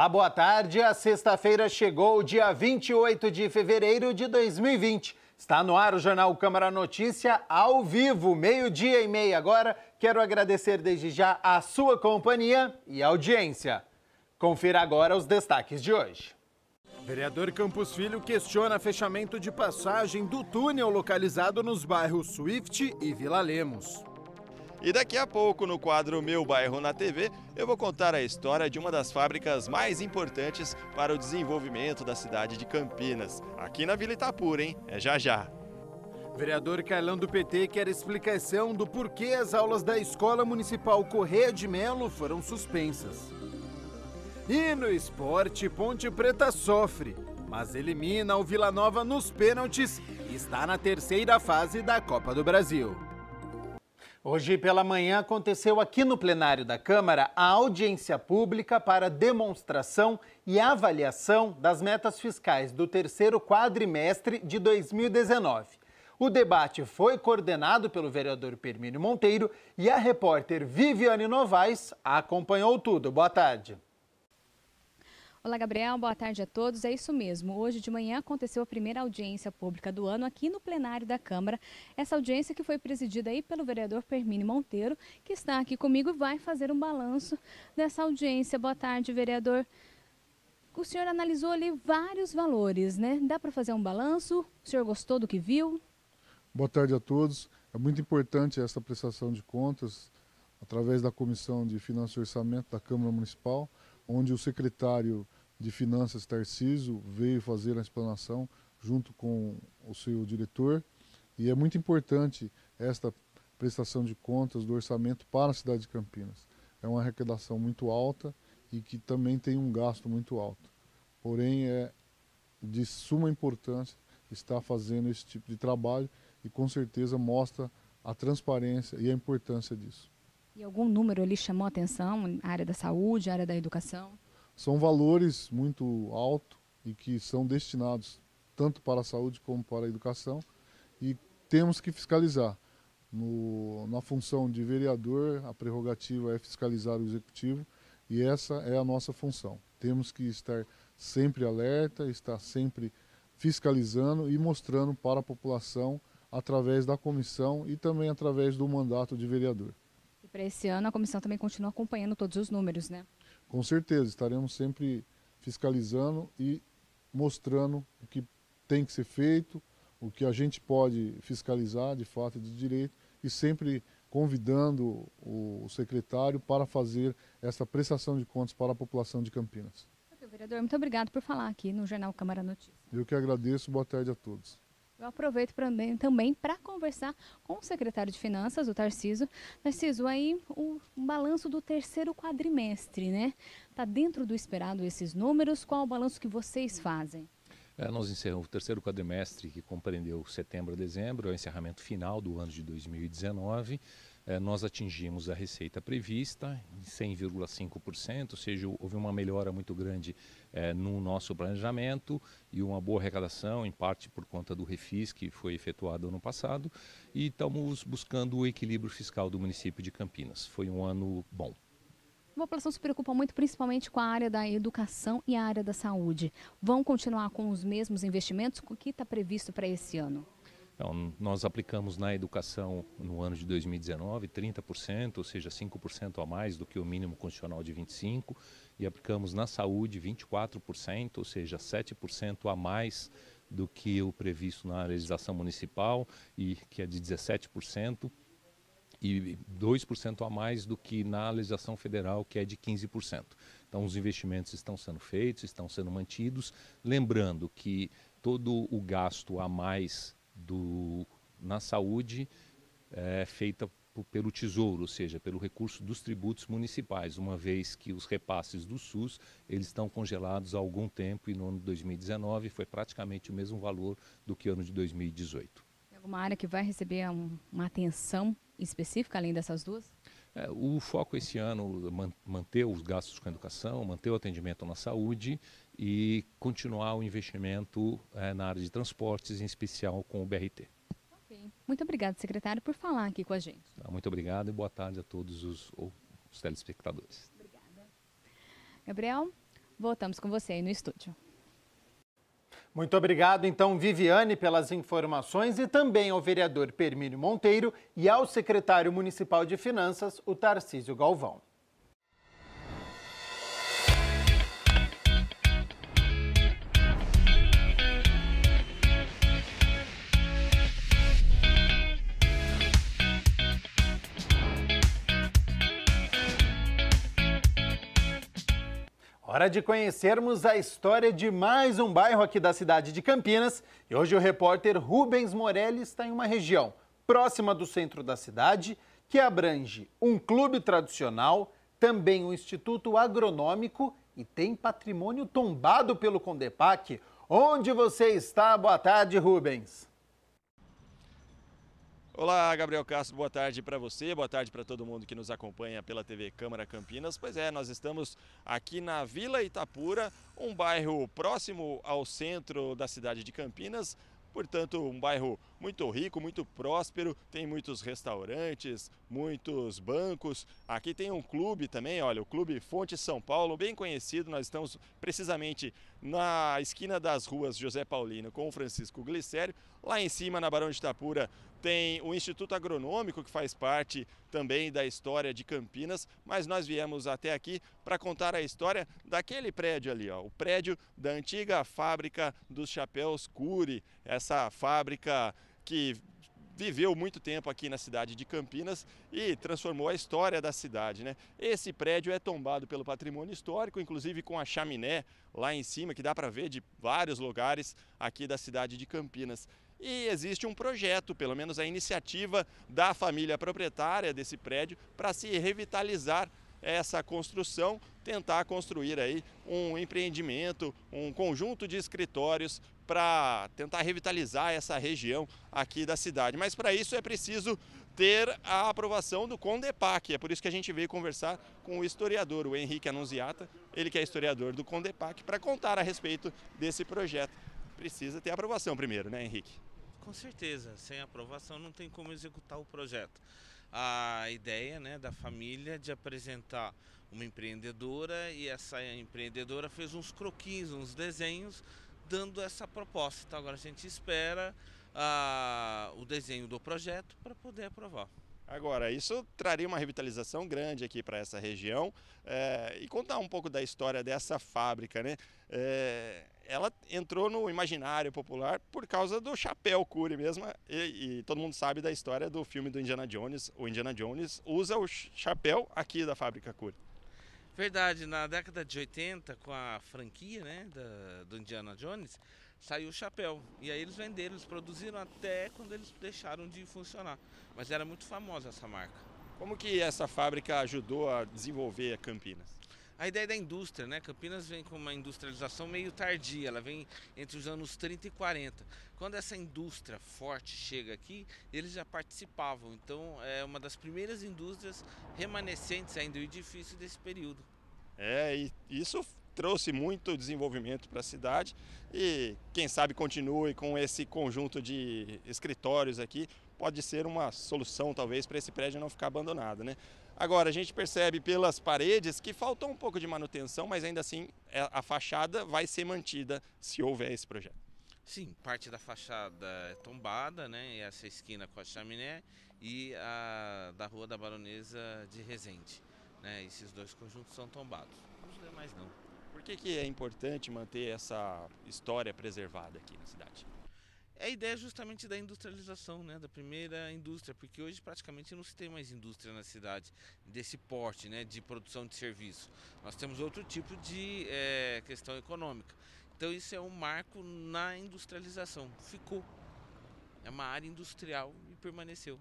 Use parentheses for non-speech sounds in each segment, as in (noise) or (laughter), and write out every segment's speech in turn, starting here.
Olá, boa tarde. A sexta-feira chegou, dia 28 de fevereiro de 2020. Está no ar o Jornal Câmara Notícia, ao vivo, meio-dia e meia. Agora, quero agradecer desde já a sua companhia e audiência. Confira agora os destaques de hoje. Vereador Campos Filho questiona fechamento de passagem do túnel localizado nos bairros Swift e Vila Lemos. E daqui a pouco, no quadro Meu Bairro na TV, eu vou contar a história de uma das fábricas mais importantes para o desenvolvimento da cidade de Campinas, aqui na Vila Itapura, hein? É já já. Vereador Carlão do PT quer explicação do porquê as aulas da Escola Municipal Correia de Melo foram suspensas. E no esporte, Ponte Preta sofre, mas elimina o Vila Nova nos pênaltis e está na terceira fase da Copa do Brasil. Hoje pela manhã aconteceu aqui no plenário da Câmara a audiência pública para demonstração e avaliação das metas fiscais do terceiro quadrimestre de 2019. O debate foi coordenado pelo vereador Permínio Monteiro e a repórter Viviane Novaes acompanhou tudo. Boa tarde. Olá, Gabriel. Boa tarde a todos. É isso mesmo. Hoje de manhã aconteceu a primeira audiência pública do ano aqui no plenário da Câmara. Essa audiência que foi presidida aí pelo vereador Permine Monteiro, que está aqui comigo e vai fazer um balanço dessa audiência. Boa tarde, vereador. O senhor analisou ali vários valores, né? Dá para fazer um balanço? O senhor gostou do que viu? Boa tarde a todos. É muito importante essa prestação de contas através da Comissão de Finanças e Orçamento da Câmara Municipal onde o secretário de Finanças, Tarciso, veio fazer a explanação junto com o seu diretor. E é muito importante esta prestação de contas do orçamento para a cidade de Campinas. É uma arrecadação muito alta e que também tem um gasto muito alto. Porém, é de suma importância estar fazendo esse tipo de trabalho e com certeza mostra a transparência e a importância disso. E algum número ali chamou a atenção, área da saúde, área da educação? São valores muito altos e que são destinados tanto para a saúde como para a educação e temos que fiscalizar. No, na função de vereador, a prerrogativa é fiscalizar o executivo e essa é a nossa função. Temos que estar sempre alerta, estar sempre fiscalizando e mostrando para a população através da comissão e também através do mandato de vereador para esse ano a comissão também continua acompanhando todos os números, né? Com certeza, estaremos sempre fiscalizando e mostrando o que tem que ser feito, o que a gente pode fiscalizar de fato e de direito e sempre convidando o secretário para fazer essa prestação de contas para a população de Campinas. Vereador, muito obrigado por falar aqui no Jornal Câmara Notícias. Eu que agradeço, boa tarde a todos. Eu aproveito pra, também para conversar com o secretário de Finanças, o Tarciso. Tarciso, aí o balanço do terceiro quadrimestre, né? Está dentro do esperado esses números? Qual o balanço que vocês fazem? É, nós encerramos o terceiro quadrimestre, que compreendeu setembro a dezembro, é o encerramento final do ano de 2019. Eh, nós atingimos a receita prevista em 100,5%, ou seja, houve uma melhora muito grande eh, no nosso planejamento e uma boa arrecadação, em parte por conta do refis que foi efetuado ano passado, e estamos buscando o equilíbrio fiscal do município de Campinas. Foi um ano bom. A população se preocupa muito principalmente com a área da educação e a área da saúde. Vão continuar com os mesmos investimentos? O que está previsto para esse ano? Então, nós aplicamos na educação no ano de 2019 30%, ou seja, 5% a mais do que o mínimo constitucional de 25%, e aplicamos na saúde 24%, ou seja, 7% a mais do que o previsto na legislação municipal, e que é de 17%. E 2% a mais do que na legislação federal, que é de 15%. Então, os investimentos estão sendo feitos, estão sendo mantidos. Lembrando que todo o gasto a mais do, na saúde é, feita pelo Tesouro, ou seja, pelo recurso dos tributos municipais, uma vez que os repasses do SUS eles estão congelados há algum tempo e no ano de 2019 foi praticamente o mesmo valor do que ano de 2018. Tem alguma área que vai receber um, uma atenção específica além dessas duas? É, o foco esse ano manter os gastos com a educação, manter o atendimento na saúde e continuar o investimento é, na área de transportes, em especial com o BRT. Okay. Muito obrigado, secretário, por falar aqui com a gente. Tá, muito obrigado e boa tarde a todos os, os telespectadores. Obrigada. Gabriel, voltamos com você aí no estúdio. Muito obrigado, então, Viviane, pelas informações e também ao vereador Permínio Monteiro e ao secretário municipal de Finanças, o Tarcísio Galvão. Hora de conhecermos a história de mais um bairro aqui da cidade de Campinas. E hoje o repórter Rubens Morelli está em uma região próxima do centro da cidade que abrange um clube tradicional, também um instituto agronômico e tem patrimônio tombado pelo Condepac. Onde você está? Boa tarde, Rubens. Olá, Gabriel Castro, boa tarde para você, boa tarde para todo mundo que nos acompanha pela TV Câmara Campinas. Pois é, nós estamos aqui na Vila Itapura, um bairro próximo ao centro da cidade de Campinas, portanto, um bairro muito rico, muito próspero, tem muitos restaurantes, muitos bancos. Aqui tem um clube também, olha, o Clube Fonte São Paulo, bem conhecido. Nós estamos precisamente na esquina das ruas José Paulino com o Francisco Glicério. Lá em cima, na Barão de Itapura, tem o Instituto Agronômico, que faz parte também da história de Campinas, mas nós viemos até aqui para contar a história daquele prédio ali, ó, o prédio da antiga fábrica dos chapéus Cury, essa fábrica que viveu muito tempo aqui na cidade de Campinas e transformou a história da cidade. Né? Esse prédio é tombado pelo patrimônio histórico, inclusive com a chaminé lá em cima, que dá para ver de vários lugares aqui da cidade de Campinas. E existe um projeto, pelo menos a iniciativa da família proprietária desse prédio, para se revitalizar essa construção, tentar construir aí um empreendimento, um conjunto de escritórios para tentar revitalizar essa região aqui da cidade. Mas para isso é preciso ter a aprovação do Condepac. É por isso que a gente veio conversar com o historiador, o Henrique Anunziata, ele que é historiador do Condepac, para contar a respeito desse projeto. Precisa ter aprovação primeiro, né, Henrique? Com certeza, sem aprovação não tem como executar o projeto. A ideia né, da família de apresentar uma empreendedora e essa empreendedora fez uns croquis, uns desenhos dando essa proposta. Então agora a gente espera ah, o desenho do projeto para poder aprovar. Agora, isso traria uma revitalização grande aqui para essa região. É, e contar um pouco da história dessa fábrica, né? É, ela entrou no imaginário popular por causa do chapéu Cury mesmo. E, e, todo mundo sabe da história do filme do Indiana Jones. O Indiana Jones usa o chapéu aqui da fábrica Cury. Verdade, na década de 80, com a franquia né, da, do Indiana Jones, saiu o chapéu. E aí eles venderam, eles produziram até quando eles deixaram de funcionar. Mas era muito famosa essa marca. Como que essa fábrica ajudou a desenvolver Campinas? a ideia da indústria, né? Campinas vem com uma industrialização meio tardia, ela vem entre os anos 30 e 40. Quando essa indústria forte chega aqui, eles já participavam. Então é uma das primeiras indústrias remanescentes ainda do edifício desse período. É, e isso trouxe muito desenvolvimento para a cidade e quem sabe continue com esse conjunto de escritórios aqui, pode ser uma solução talvez para esse prédio não ficar abandonado, né? Agora, a gente percebe pelas paredes que faltou um pouco de manutenção, mas ainda assim é, a fachada vai ser mantida se houver esse projeto. Sim, parte da fachada é tombada, né? É essa esquina com a chaminé e a da rua da Baronesa de Resende. Né? Esses dois conjuntos são tombados. Os demais não. Por que, que é importante manter essa história preservada aqui na cidade? é a ideia justamente da industrialização, né, da primeira indústria, porque hoje praticamente não se tem mais indústria na cidade desse porte, né, de produção de serviço. Nós temos outro tipo de é, questão econômica. Então isso é um marco na industrialização. Ficou. É uma área industrial e permaneceu.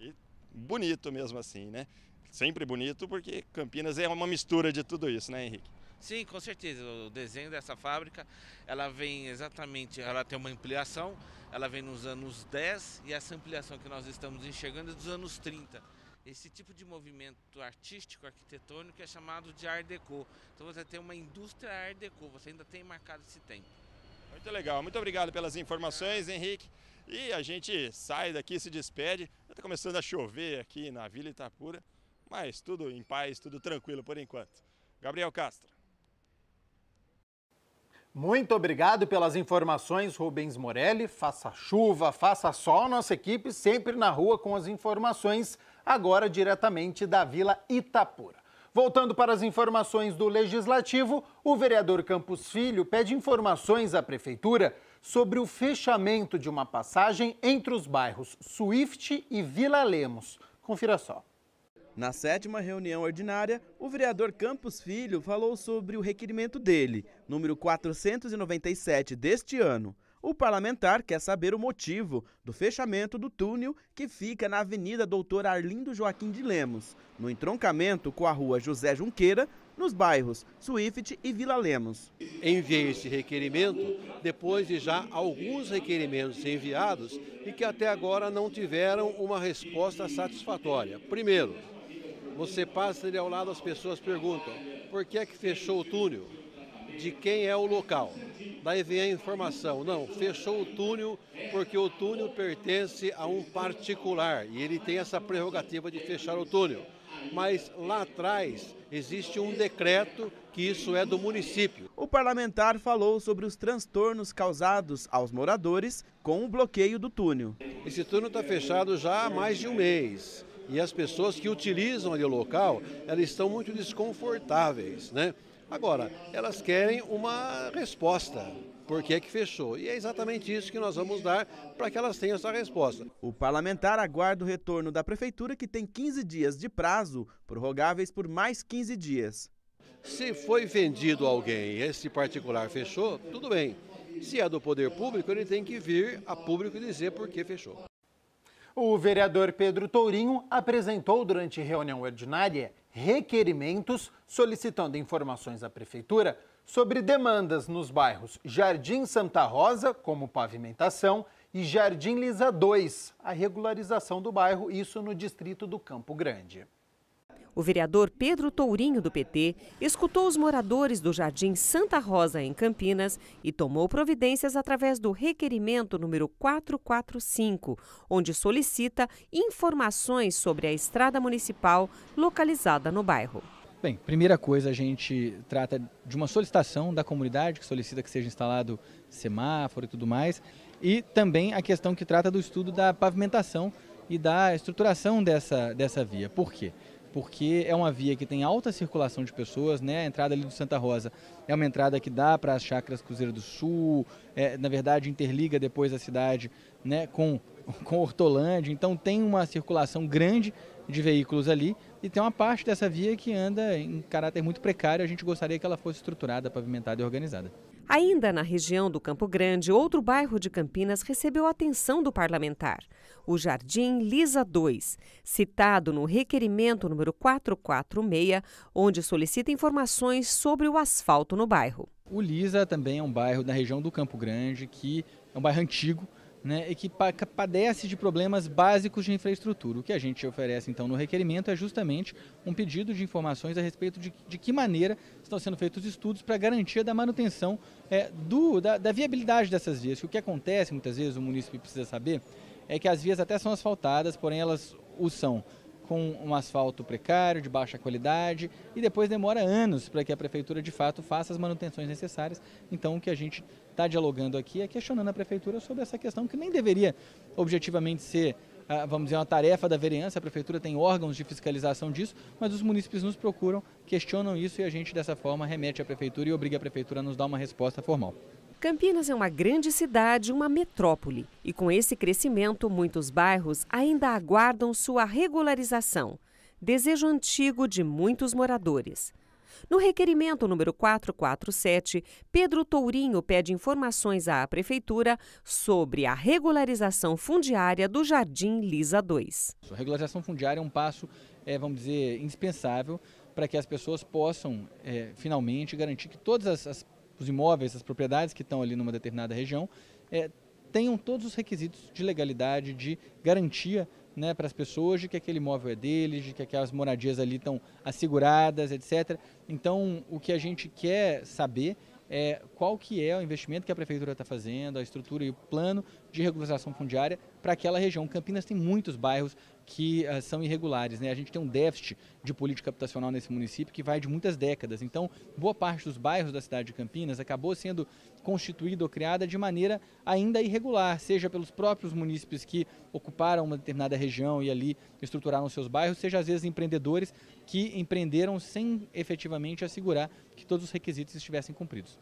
E bonito mesmo assim, né? Sempre bonito porque Campinas é uma mistura de tudo isso, né, Henrique? Sim, com certeza. O desenho dessa fábrica, ela vem exatamente, ela tem uma ampliação, ela vem nos anos 10 e essa ampliação que nós estamos enxergando é dos anos 30. Esse tipo de movimento artístico, arquitetônico é chamado de Art Deco. Então você tem uma indústria Art Deco, você ainda tem marcado esse tempo. Muito legal, muito obrigado pelas informações, Henrique. E a gente sai daqui, se despede. Está começando a chover aqui na Vila Itapura, mas tudo em paz, tudo tranquilo por enquanto. Gabriel Castro. Muito obrigado pelas informações, Rubens Morelli. Faça chuva, faça sol, nossa equipe sempre na rua com as informações, agora diretamente da Vila Itapura. Voltando para as informações do Legislativo, o vereador Campos Filho pede informações à Prefeitura sobre o fechamento de uma passagem entre os bairros Swift e Vila Lemos. Confira só. Na sétima reunião ordinária, o vereador Campos Filho falou sobre o requerimento dele, número 497 deste ano. O parlamentar quer saber o motivo do fechamento do túnel que fica na Avenida Doutor Arlindo Joaquim de Lemos, no entroncamento com a Rua José Junqueira, nos bairros Swift e Vila Lemos. Enviei esse requerimento depois de já alguns requerimentos enviados e que até agora não tiveram uma resposta satisfatória. Primeiro, você passa ali ao lado, as pessoas perguntam: por que é que fechou o túnel? De quem é o local? Daí vem a informação: não, fechou o túnel porque o túnel pertence a um particular e ele tem essa prerrogativa de fechar o túnel. Mas lá atrás existe um decreto que isso é do município. O parlamentar falou sobre os transtornos causados aos moradores com o bloqueio do túnel. Esse túnel está fechado já há mais de um mês. E as pessoas que utilizam ali o local, elas estão muito desconfortáveis, né? Agora, elas querem uma resposta. Por que, é que fechou? E é exatamente isso que nós vamos dar para que elas tenham essa resposta. O parlamentar aguarda o retorno da prefeitura, que tem 15 dias de prazo, prorrogáveis por mais 15 dias. Se foi vendido alguém e esse particular fechou, tudo bem. Se é do poder público, ele tem que vir a público dizer por que fechou. O vereador Pedro Tourinho apresentou durante reunião ordinária requerimentos solicitando informações à prefeitura sobre demandas nos bairros Jardim Santa Rosa, como pavimentação, e Jardim Lisa 2, a regularização do bairro, isso no distrito do Campo Grande. O vereador Pedro Tourinho, do PT, escutou os moradores do Jardim Santa Rosa, em Campinas, e tomou providências através do requerimento número 445, onde solicita informações sobre a estrada municipal localizada no bairro. Bem, primeira coisa, a gente trata de uma solicitação da comunidade que solicita que seja instalado semáforo e tudo mais, e também a questão que trata do estudo da pavimentação e da estruturação dessa, dessa via. Por quê? porque é uma via que tem alta circulação de pessoas, né? A entrada ali do Santa Rosa é uma entrada que dá para as chácaras Cruzeiro do Sul, é, na verdade interliga depois a cidade né, com, (laughs) com Hortolândia, então tem uma circulação grande de veículos ali e tem uma parte dessa via que anda em caráter muito precário, a gente gostaria que ela fosse estruturada, pavimentada e organizada. Ainda na região do Campo Grande, outro bairro de Campinas recebeu atenção do parlamentar, o Jardim Lisa 2, citado no requerimento número 446, onde solicita informações sobre o asfalto no bairro. O Lisa também é um bairro da região do Campo Grande que é um bairro antigo, né, e que padece de problemas básicos de infraestrutura. O que a gente oferece, então, no requerimento é justamente um pedido de informações a respeito de, de que maneira estão sendo feitos estudos para garantia da manutenção é, do, da, da, viabilidade dessas vias. o que acontece, muitas vezes, o município precisa saber, é que as vias até são asfaltadas, porém elas o são com um asfalto precário, de baixa qualidade, e depois demora anos para que a prefeitura de fato faça as manutenções necessárias. Então, o que a gente está dialogando aqui é questionando a prefeitura sobre essa questão que nem deveria objetivamente ser ah, vamos dizer, uma tarefa da vereança, a prefeitura tem órgãos de fiscalização disso, mas os munícipes nos procuram, questionam isso e a gente dessa forma remete à prefeitura e obriga a prefeitura a nos dar uma resposta formal. Campinas é uma grande cidade, uma metrópole, e com esse crescimento, muitos bairros ainda aguardam sua regularização, desejo antigo de muitos moradores. No requerimento número 447, Pedro Tourinho pede informações à Prefeitura sobre a regularização fundiária do Jardim Lisa 2. A regularização fundiária é um passo, é, vamos dizer, indispensável para que as pessoas possam é, finalmente garantir que todas as, as os imóveis, as propriedades que estão ali numa determinada região, é, tenham todos os requisitos de legalidade, de garantia né, para as pessoas de que aquele imóvel é deles, de que aquelas moradias ali estão asseguradas, etc. Então, o que a gente quer saber é qual que é o investimento que a prefeitura está fazendo, a estrutura e o plano de regularização fundiária para aquela região. Campinas tem muitos bairros que uh, são irregulares. Né? A gente tem um déficit de política habitacional nesse município que vai de muitas décadas. Então, boa parte dos bairros da cidade de Campinas acabou sendo constituída ou criada de maneira ainda irregular, seja pelos próprios munícipes que ocuparam uma determinada região e ali estruturaram seus bairros, seja às vezes empreendedores que empreenderam sem efetivamente assegurar que todos os requisitos estivessem cumpridos.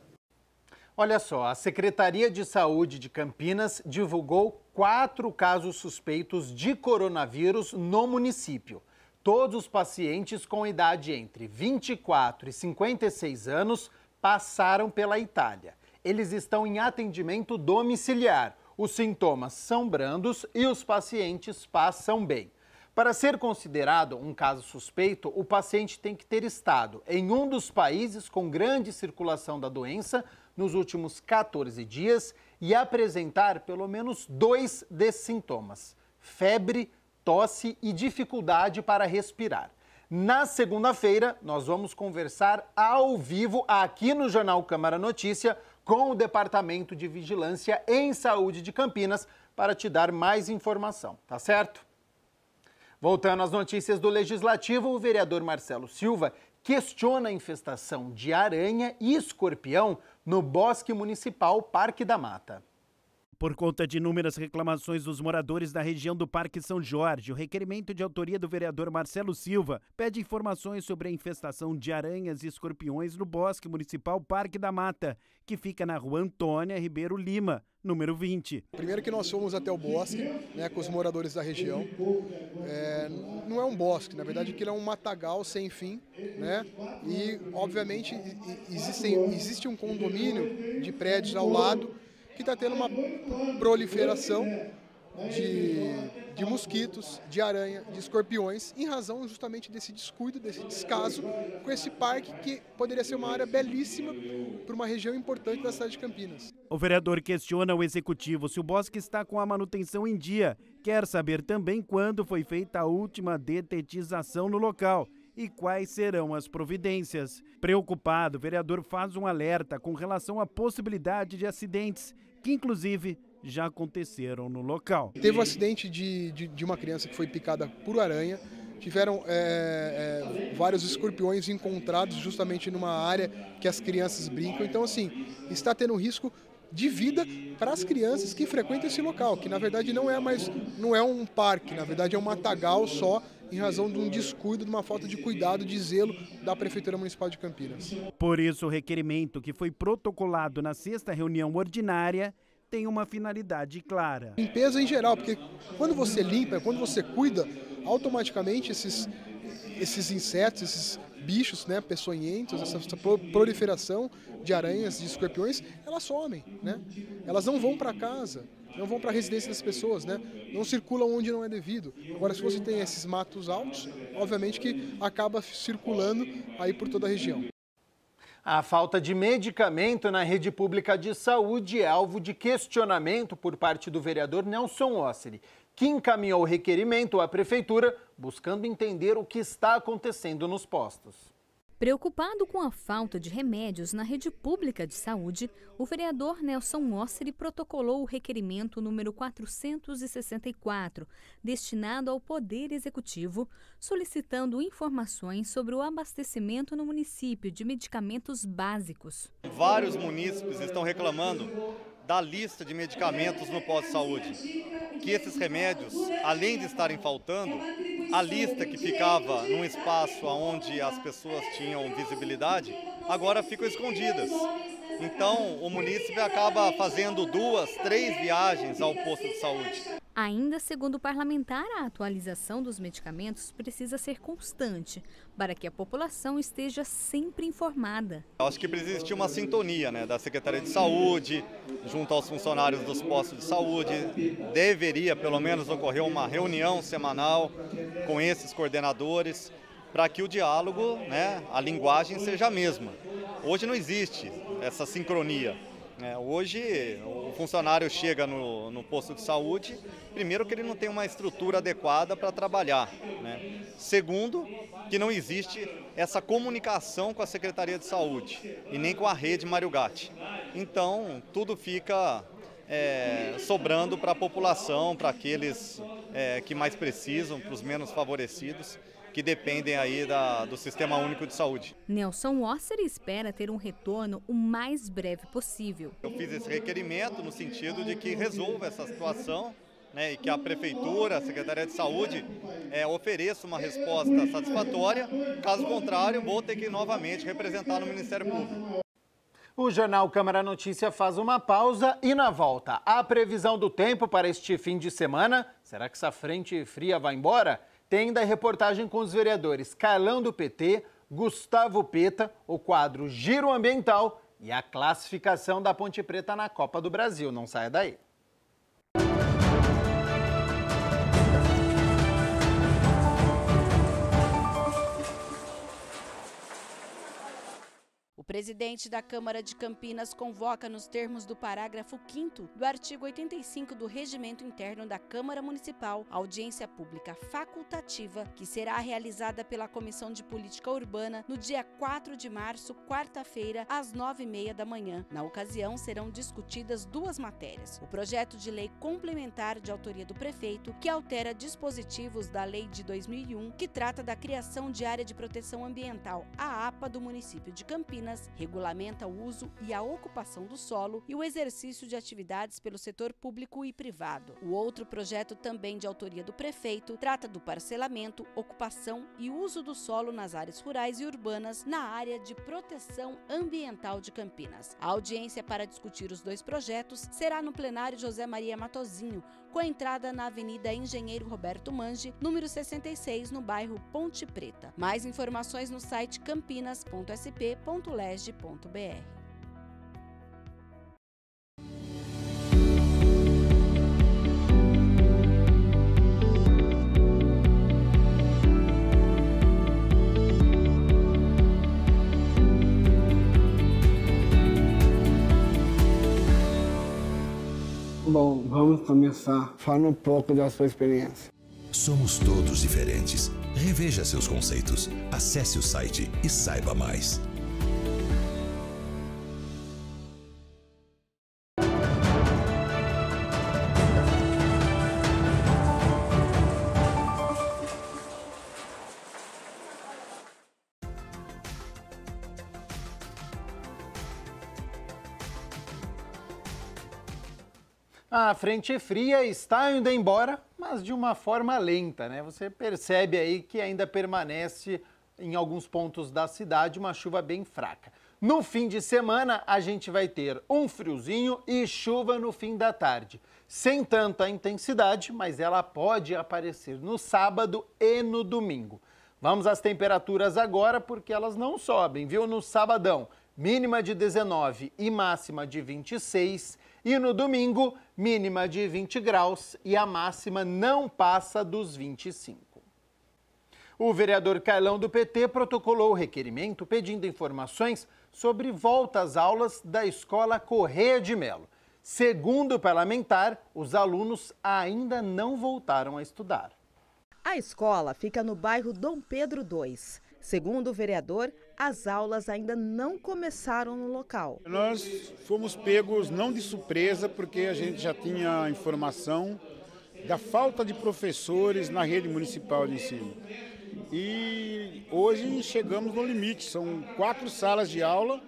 Olha só, a Secretaria de Saúde de Campinas divulgou quatro casos suspeitos de coronavírus no município. Todos os pacientes com idade entre 24 e 56 anos passaram pela Itália. Eles estão em atendimento domiciliar. Os sintomas são brandos e os pacientes passam bem. Para ser considerado um caso suspeito, o paciente tem que ter estado em um dos países com grande circulação da doença nos últimos 14 dias e apresentar pelo menos dois desses sintomas: febre, tosse e dificuldade para respirar. Na segunda-feira, nós vamos conversar ao vivo aqui no Jornal Câmara Notícia com o Departamento de Vigilância em Saúde de Campinas para te dar mais informação, tá certo? Voltando às notícias do Legislativo, o vereador Marcelo Silva questiona a infestação de aranha e escorpião no Bosque Municipal Parque da Mata. Por conta de inúmeras reclamações dos moradores da região do Parque São Jorge, o requerimento de autoria do vereador Marcelo Silva pede informações sobre a infestação de aranhas e escorpiões no Bosque Municipal Parque da Mata, que fica na rua Antônia Ribeiro Lima, número 20. Primeiro que nós fomos até o bosque né, com os moradores da região. É, não é um bosque, na verdade aquilo é um matagal sem fim. Né? E, obviamente, existem, existe um condomínio de prédios ao lado que está tendo uma proliferação de, de mosquitos, de aranha, de escorpiões, em razão justamente desse descuido, desse descaso com esse parque que poderia ser uma área belíssima para uma região importante da cidade de Campinas. O vereador questiona o executivo se o bosque está com a manutenção em dia. Quer saber também quando foi feita a última detetização no local e quais serão as providências. Preocupado, o vereador faz um alerta com relação à possibilidade de acidentes, que inclusive já aconteceram no local. Teve o um acidente de, de, de, uma criança que foi picada por aranha. Tiveram é, é, vários escorpiões encontrados justamente numa área que as crianças brincam. Então, assim, está tendo risco de vida para as crianças que frequentam esse local, que na verdade não é mais não é um parque, na verdade é um matagal só em razão de um descuido, de uma falta de cuidado, de zelo da Prefeitura Municipal de Campinas. Por isso, o requerimento que foi protocolado na sexta reunião ordinária tem uma finalidade clara. Limpeza em geral, porque quando você limpa, quando você cuida, automaticamente esses, esses insetos, esses bichos, né, peçonhentos, essa, essa proliferação de aranhas, de escorpiões, elas somem, né? Elas não vão para casa não vão para a residência das pessoas, né? não circulam onde não é devido. Agora, se você tem esses matos altos, obviamente que acaba circulando aí por toda a região. A falta de medicamento na rede pública de saúde é alvo de questionamento por parte do vereador Nelson Ossery, que encaminhou o requerimento à prefeitura buscando entender o que está acontecendo nos postos. Preocupado com a falta de remédios na rede pública de saúde, o vereador Nelson Osseri protocolou o requerimento número 464, destinado ao Poder Executivo, solicitando informações sobre o abastecimento no município de medicamentos básicos. Vários munícipes estão reclamando da lista de medicamentos no pós-saúde, que esses remédios, além de estarem faltando, a lista que ficava num espaço onde as pessoas tinham visibilidade, agora ficam escondidas. Então, o munícipe acaba fazendo duas, três viagens ao posto de saúde. Ainda segundo o parlamentar, a atualização dos medicamentos precisa ser constante para que a população esteja sempre informada. Acho que precisa existir uma sintonia né, da Secretaria de Saúde, junto aos funcionários dos postos de saúde. Deveria, pelo menos, ocorrer uma reunião semanal com esses coordenadores para que o diálogo, né, a linguagem seja a mesma. Hoje não existe essa sincronia. É, hoje, o funcionário chega no, no, posto de saúde, primeiro que ele não tem uma estrutura adequada para trabalhar. Né? Segundo, que não existe essa comunicação com a Secretaria de Saúde e nem com a rede Mário Gatti. Então, tudo fica é, sobrando para a população, para aqueles é, que mais precisam, para os menos favorecidos que dependem aí da, do Sistema Único de Saúde. Nelson Osser espera ter um retorno o mais breve possível. Eu fiz esse requerimento no sentido de que resolva essa situação né, e que a Prefeitura, a Secretaria de Saúde, é, ofereça uma resposta satisfatória. Caso contrário, vou ter que novamente representar no Ministério Público. O jornal Câmara Notícia faz uma pausa e na volta. A previsão do tempo para este fim de semana. Será que essa frente fria vai embora? tem da reportagem com os vereadores Carlão do PT, Gustavo Peta, o quadro Giro Ambiental e a classificação da Ponte Preta na Copa do Brasil. Não saia daí. O presidente da Câmara de Campinas convoca, nos termos do parágrafo 5 do artigo 85 do Regimento Interno da Câmara Municipal, audiência pública facultativa, que será realizada pela Comissão de Política Urbana no dia 4 de março, quarta-feira, às 9h30 da manhã. Na ocasião, serão discutidas duas matérias: o projeto de lei complementar de autoria do prefeito, que altera dispositivos da Lei de 2001, que trata da criação de área de proteção ambiental, a APA, do município de Campinas urbanas, regulamenta o uso e a ocupação do solo e o exercício de atividades pelo setor público e privado. O outro projeto, também de autoria do prefeito, trata do parcelamento, ocupação e uso do solo nas áreas rurais e urbanas na área de proteção ambiental de Campinas. A audiência para discutir os dois projetos será no plenário José Maria Matozinho, com a entrada na Avenida Engenheiro Roberto Mange, número 66, no bairro Ponte Preta. Mais informações no site campinas.sp.leg.br. Bom, vamos começar. Fala um pouco da sua experiência. Somos todos diferentes. Reveja seus conceitos, acesse o site e saiba mais. frente fria está indo embora, mas de uma forma lenta, né? Você percebe aí que ainda permanece em alguns pontos da cidade uma chuva bem fraca. No fim de semana, a gente vai ter um friozinho e chuva no fim da tarde. Sem tanta intensidade, mas ela pode aparecer no sábado e no domingo. Vamos às temperaturas agora, porque elas não sobem, viu? No sabadão, mínima de 19 e máxima de 26. E no domingo, mínima de 20 graus e a máxima não passa dos 25. O vereador Carlão do PT protocolou o requerimento pedindo informações sobre volta às aulas da escola Correia de Melo. Segundo o parlamentar, os alunos ainda não voltaram a estudar. A escola fica no bairro Dom Pedro II. Segundo o vereador, as aulas ainda não começaram no local. Nós fomos pegos não de surpresa, porque a gente já tinha informação da falta de professores na rede municipal de ensino. E hoje chegamos no limite, são quatro salas de aula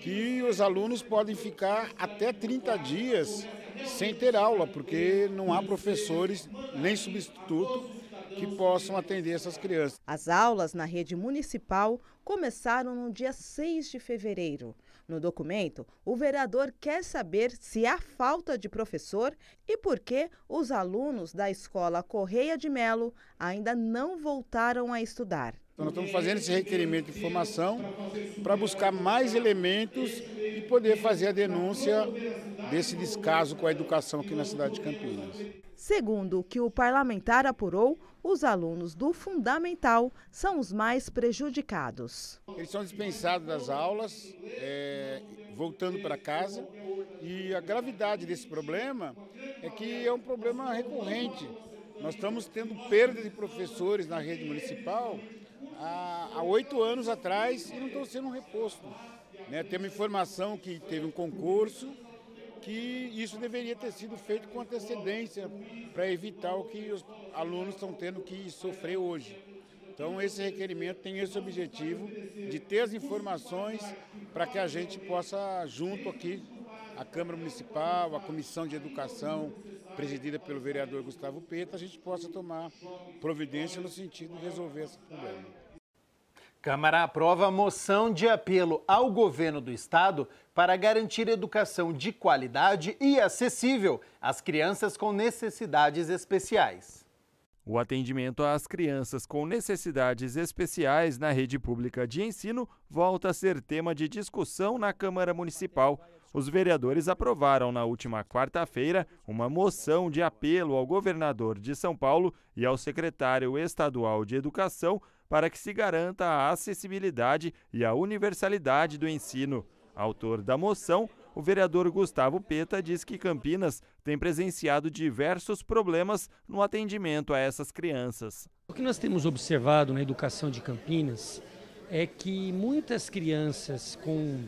que os alunos podem ficar até 30 dias sem ter aula, porque não há professores nem substituto que possam atender essas crianças. As aulas na rede municipal começaram no dia 6 de fevereiro. No documento, o vereador quer saber se há falta de professor e por que os alunos da escola Correia de Melo ainda não voltaram a estudar. Então, nós estamos fazendo esse requerimento de informação para buscar mais elementos e poder fazer a denúncia desse descaso com a educação aqui na cidade de Campinas. Segundo o que o parlamentar apurou, os alunos do Fundamental são os mais prejudicados. Eles são dispensados das aulas, é, voltando para casa, e a gravidade desse problema é que é um problema recorrente. Nós estamos tendo perda de professores na rede municipal há oito anos atrás e não estão sendo reposto. Né? Temos informação que teve um concurso que isso deveria ter sido feito com antecedência para evitar o que os alunos estão tendo que sofrer hoje. Então, esse requerimento tem esse objetivo de ter as informações para que a gente possa, junto aqui, a Câmara Municipal, a Comissão de Educação, presidida pelo vereador Gustavo Peta, a gente possa tomar providência no sentido de resolver esse problema. Câmara aprova moção de apelo ao governo do Estado para garantir educação de qualidade e acessível às crianças com necessidades especiais. O atendimento às crianças com necessidades especiais na rede pública de ensino volta a ser tema de discussão na Câmara Municipal. Os vereadores aprovaram na última quarta-feira uma moção de apelo ao governador de São Paulo e ao secretário estadual de Educação para que se garanta a acessibilidade e a universalidade do ensino. Autor da moção, o vereador Gustavo Peta diz que Campinas tem presenciado diversos problemas no atendimento a essas crianças. O que nós temos observado na educação de Campinas é que muitas crianças com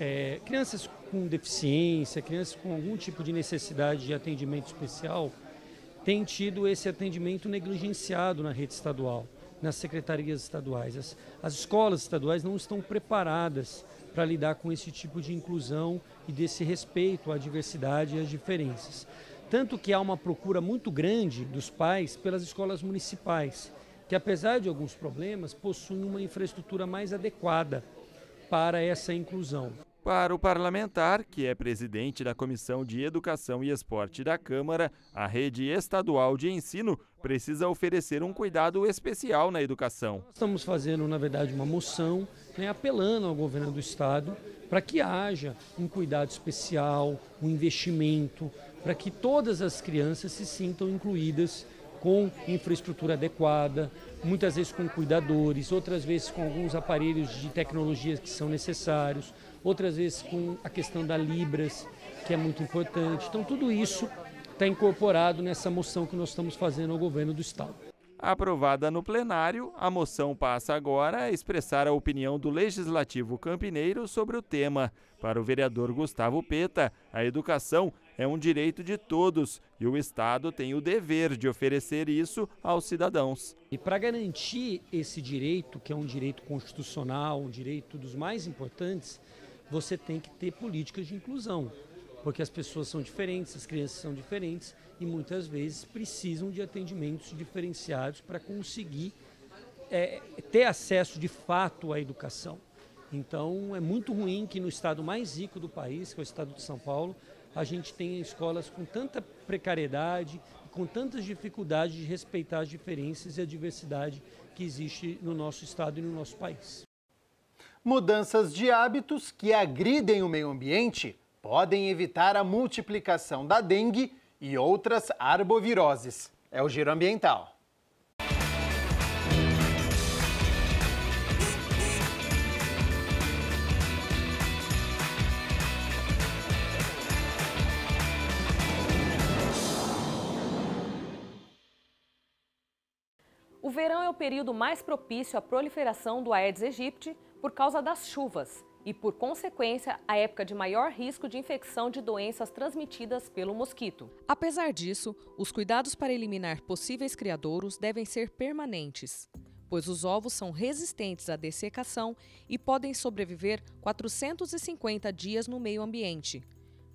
é, crianças com deficiência, crianças com algum tipo de necessidade de atendimento especial, têm tido esse atendimento negligenciado na rede estadual, nas secretarias estaduais. as, as escolas estaduais não estão preparadas para lidar com esse tipo de inclusão e desse respeito à diversidade e às diferenças. Tanto que há uma procura muito grande dos pais pelas escolas municipais, que apesar de alguns problemas, possuem uma infraestrutura mais adequada para essa inclusão. Para o parlamentar, que é presidente da Comissão de Educação e Esporte da Câmara, a rede estadual de ensino precisa oferecer um cuidado especial na educação. Estamos fazendo, na verdade, uma moção, né, apelando ao governo do estado para que haja um cuidado especial, um investimento, para que todas as crianças se sintam incluídas com infraestrutura adequada, muitas vezes com cuidadores, outras vezes com alguns aparelhos de tecnologia que são necessários outras vezes com a questão da Libras, que é muito importante. Então, tudo isso está incorporado nessa moção que nós estamos fazendo ao governo do Estado. Aprovada no plenário, a moção passa agora a expressar a opinião do Legislativo Campineiro sobre o tema. Para o vereador Gustavo Peta, a educação é um direito de todos e o Estado tem o dever de oferecer isso aos cidadãos. E para garantir esse direito, que é um direito constitucional, um direito dos mais importantes, você tem que ter políticas de inclusão, porque as pessoas são diferentes, as crianças são diferentes e muitas vezes precisam de atendimentos diferenciados para conseguir é, ter acesso de fato à educação. Então, é muito ruim que no estado mais rico do país, que é o estado de São Paulo, a gente tenha escolas com tanta precariedade, com tantas dificuldades de respeitar as diferenças e a diversidade que existe no nosso estado e no nosso país. Mudanças de hábitos que agridem o meio ambiente podem evitar a multiplicação da dengue e outras arboviroses. É o giro ambiental. O verão é o período mais propício à proliferação do Aedes aegypti, por causa das chuvas e, por consequência, a época de maior risco de infecção de doenças transmitidas pelo mosquito. Apesar disso, os cuidados para eliminar possíveis criadouros devem ser permanentes, pois os ovos são resistentes à dessecação e podem sobreviver 450 dias no meio ambiente,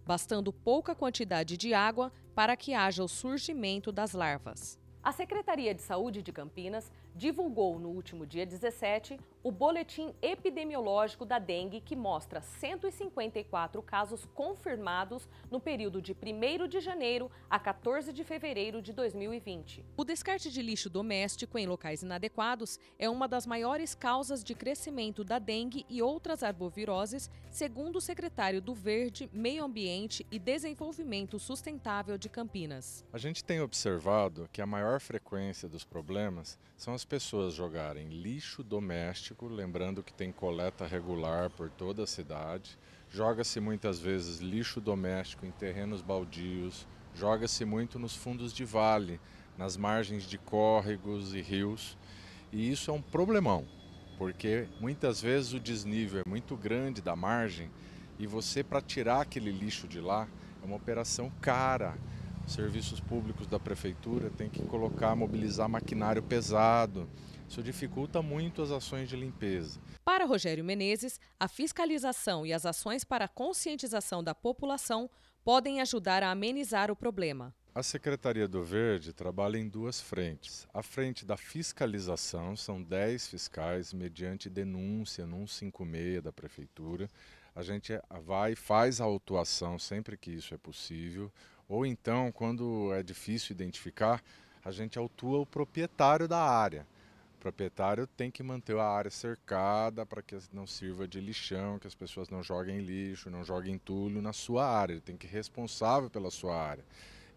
bastando pouca quantidade de água para que haja o surgimento das larvas. A Secretaria de Saúde de Campinas divulgou no último dia 17 o boletim epidemiológico da dengue, que mostra 154 casos confirmados no período de 1 de janeiro a 14 de fevereiro de 2020. O descarte de lixo doméstico em locais inadequados é uma das maiores causas de crescimento da dengue e outras arboviroses, segundo o secretário do Verde, Meio Ambiente e Desenvolvimento Sustentável de Campinas. A gente tem observado que a maior frequência dos problemas são as pessoas jogarem lixo doméstico lembrando que tem coleta regular por toda a cidade. Joga-se muitas vezes lixo doméstico em terrenos baldios, joga-se muito nos fundos de vale, nas margens de córregos e rios. E isso é um problemão, porque muitas vezes o desnível é muito grande da margem e você, para tirar aquele lixo de lá, é uma operação cara serviços públicos da prefeitura têm que colocar, mobilizar maquinário pesado. Isso dificulta muito as ações de limpeza. Para Rogério Menezes, a fiscalização e as ações para a conscientização da população podem ajudar a amenizar o problema. A Secretaria do Verde trabalha em duas frentes. A frente da fiscalização, são 10 fiscais, mediante denúncia no 156 da Prefeitura. A gente vai e faz a autuação sempre que isso é possível. Ou então, quando é difícil identificar, a gente autua o proprietário da área. O proprietário tem que manter a área cercada para que não sirva de lixão, que as pessoas não joguem lixo, não joguem entulho na sua área. Ele tem que ser responsável pela sua área.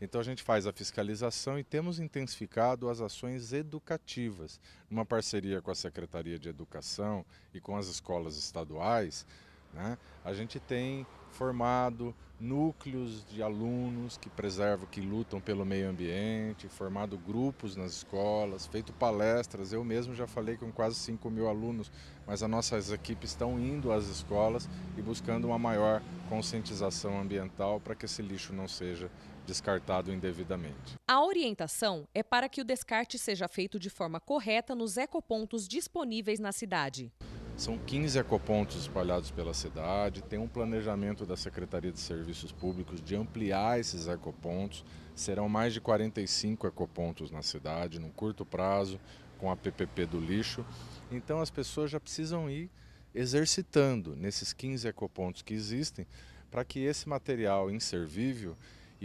Então a gente faz a fiscalização e temos intensificado as ações educativas, numa parceria com a Secretaria de Educação e com as escolas estaduais. Né? A gente tem formado núcleos de alunos que preservam, que lutam pelo meio ambiente, formado grupos nas escolas, feito palestras. Eu mesmo já falei com quase 5 mil alunos, mas as nossas equipes estão indo às escolas e buscando uma maior conscientização ambiental para que esse lixo não seja descartado indevidamente. A orientação é para que o descarte seja feito de forma correta nos ecopontos disponíveis na cidade. São 15 ecopontos espalhados pela cidade, tem um planejamento da Secretaria de Serviços Públicos de ampliar esses ecopontos. Serão mais de 45 ecopontos na cidade, num curto prazo, com a PPP do lixo. Então as pessoas já precisam ir exercitando nesses 15 ecopontos que existem para que esse material inservível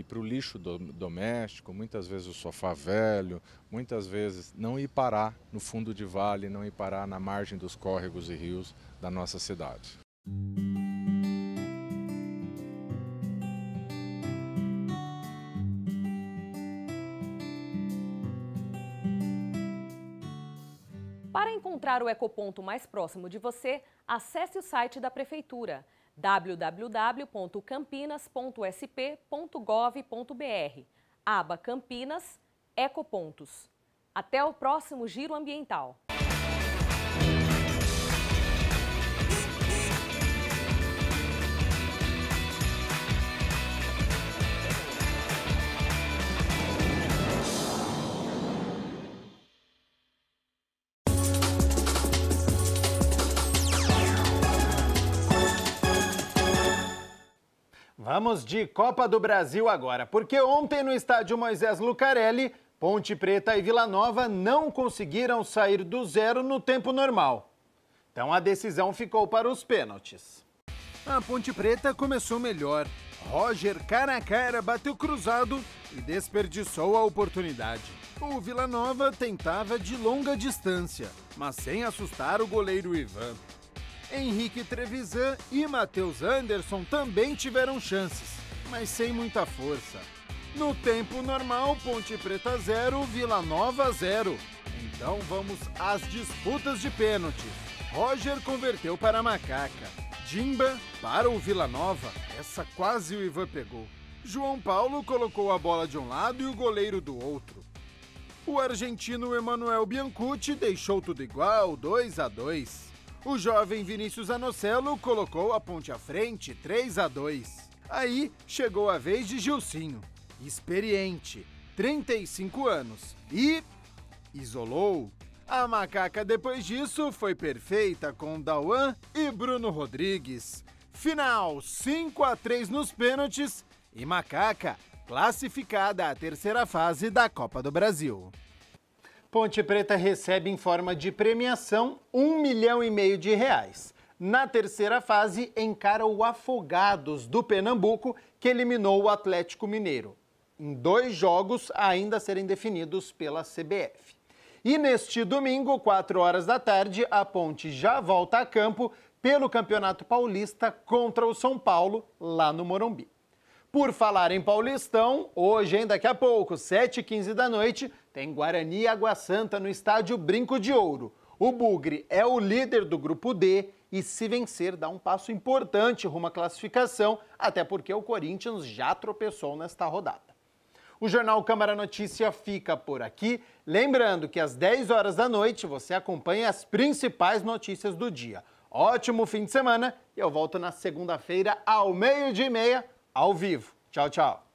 para o lixo do, doméstico, muitas vezes o sofá velho, muitas vezes não ir parar no fundo de vale, não ir parar na margem dos córregos e rios da nossa cidade. Para encontrar o ecoponto mais próximo de você, acesse o site da Prefeitura www.campinas.sp.gov.br, aba Campinas, Ecopontos. Até o próximo Giro Ambiental. Vamos de Copa do Brasil agora, porque ontem no estádio Moisés Lucarelli, Ponte Preta e Vila Nova não conseguiram sair do zero no tempo normal. Então a decisão ficou para os pênaltis. A Ponte Preta começou melhor. Roger cara a cara bateu cruzado e desperdiçou a oportunidade. O Vila Nova tentava de longa distância, mas sem assustar o goleiro Ivan. Henrique Trevisan e Matheus Anderson também tiveram chances, mas sem muita força. No tempo normal, Ponte Preta 0, Vila Nova 0. Então vamos às disputas de pênalti. Roger converteu para Macaca. Jimba para o Vila Nova. Essa quase o Ivan pegou. João Paulo colocou a bola de um lado e o goleiro do outro. O argentino Emanuel Biancucci deixou tudo igual, 2 a 2 o jovem Vinícius Anocelo colocou a ponte à frente 3 a 2. Aí chegou a vez de Gilcinho, experiente, 35 anos, e isolou. A macaca depois disso foi perfeita com Dauan e Bruno Rodrigues. Final 5 a 3 nos pênaltis e Macaca classificada à terceira fase da Copa do Brasil. Ponte Preta recebe em forma de premiação um milhão e meio de reais. Na terceira fase, encara o Afogados do Pernambuco, que eliminou o Atlético Mineiro. Em dois jogos ainda serem definidos pela CBF. E neste domingo, 4 horas da tarde, a Ponte já volta a campo pelo Campeonato Paulista contra o São Paulo, lá no Morumbi. Por falar em Paulistão, hoje, hein, daqui a pouco, 7h15 da noite, tem Guarani e Água Santa no estádio Brinco de Ouro. O Bugre é o líder do grupo D e, se vencer, dá um passo importante rumo à classificação, até porque o Corinthians já tropeçou nesta rodada. O Jornal Câmara Notícia fica por aqui. Lembrando que às 10 horas da noite você acompanha as principais notícias do dia. Ótimo fim de semana e eu volto na segunda-feira ao meio-dia e meia ao vivo. Tchau, tchau.